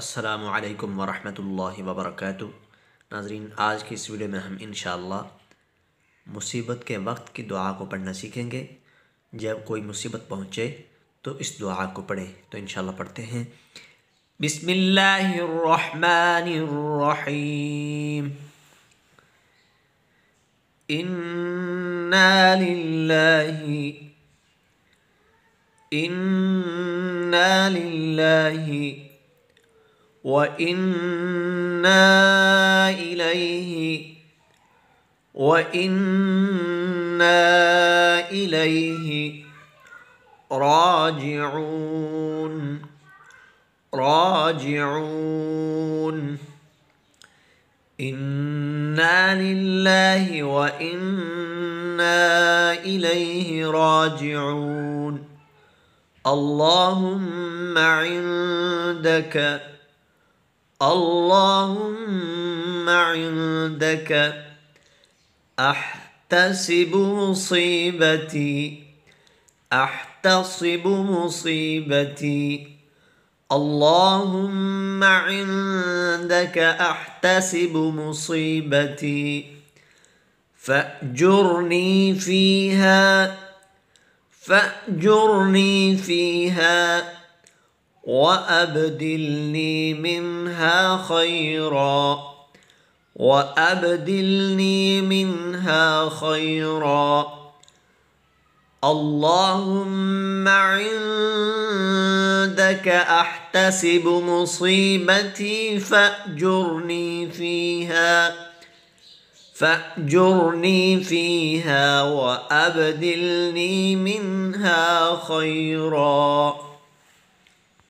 السلام علیکم ورحمۃ اللہ وبرکاتہ ناظرین آج کی اس ویڈیو میں ہم انشاءاللہ مصیبت کے وقت کی دعا کو پڑھنا سیکھیں گے جب کوئی مصیبت پہنچے تو اس دعا کو پڑھیں تو انشاءاللہ پڑھتے ہیں بسم اللہ الرحمن الرحیم انا انا للہ للہ وإنا إليه وإنا إليه راجعون راجعون إنا لله وإنا إليه راجعون اللهم عندك اللهم عندك احتسب مصيبتي احتصب مصيبتي اللهم عندك احتسب مصيبتي فاجرني فيها فاجرني فيها وأبدلني منها خيرا وأبدلني منها خيرا اللهم عندك أحتسب مصيبتي فأجرني فيها فأجرني فيها وأبدلني منها خيراً